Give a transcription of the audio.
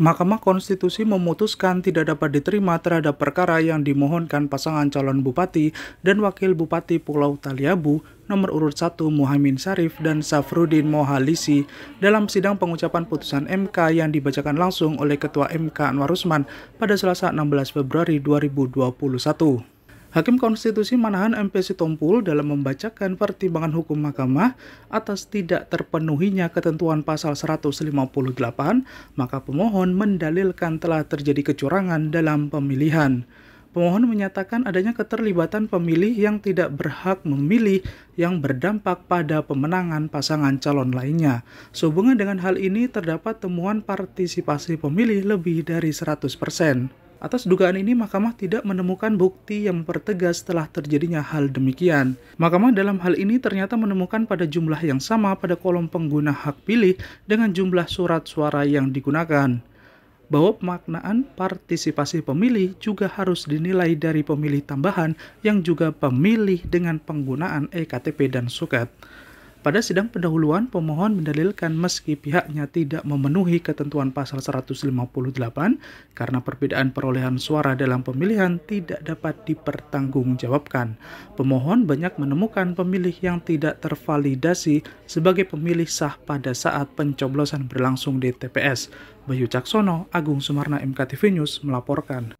Mahkamah Konstitusi memutuskan tidak dapat diterima terhadap perkara yang dimohonkan pasangan calon bupati dan wakil bupati Pulau Taliabu nomor urut 1 Muhammad Sarif dan Safrudin Mohalisi dalam sidang pengucapan putusan MK yang dibacakan langsung oleh Ketua MK Anwar Usman pada Selasa 16 Februari 2021. Hakim Konstitusi Manahan MP Sitompul dalam membacakan pertimbangan hukum mahkamah atas tidak terpenuhinya ketentuan pasal 158, maka pemohon mendalilkan telah terjadi kecurangan dalam pemilihan. Pemohon menyatakan adanya keterlibatan pemilih yang tidak berhak memilih yang berdampak pada pemenangan pasangan calon lainnya. Sehubungan dengan hal ini terdapat temuan partisipasi pemilih lebih dari 100 Atas dugaan ini, Mahkamah tidak menemukan bukti yang mempertegas setelah terjadinya hal demikian. Mahkamah dalam hal ini ternyata menemukan pada jumlah yang sama pada kolom pengguna hak pilih dengan jumlah surat suara yang digunakan bahwa pemaknaan partisipasi pemilih juga harus dinilai dari pemilih tambahan yang juga pemilih dengan penggunaan ektp dan suket. Pada sidang pendahuluan, pemohon mendalilkan meski pihaknya tidak memenuhi ketentuan pasal 158 karena perbedaan perolehan suara dalam pemilihan tidak dapat dipertanggungjawabkan. Pemohon banyak menemukan pemilih yang tidak tervalidasi sebagai pemilih sah pada saat pencoblosan berlangsung di TPS. Bayu Caksono, Agung Sumarna MKTV News melaporkan.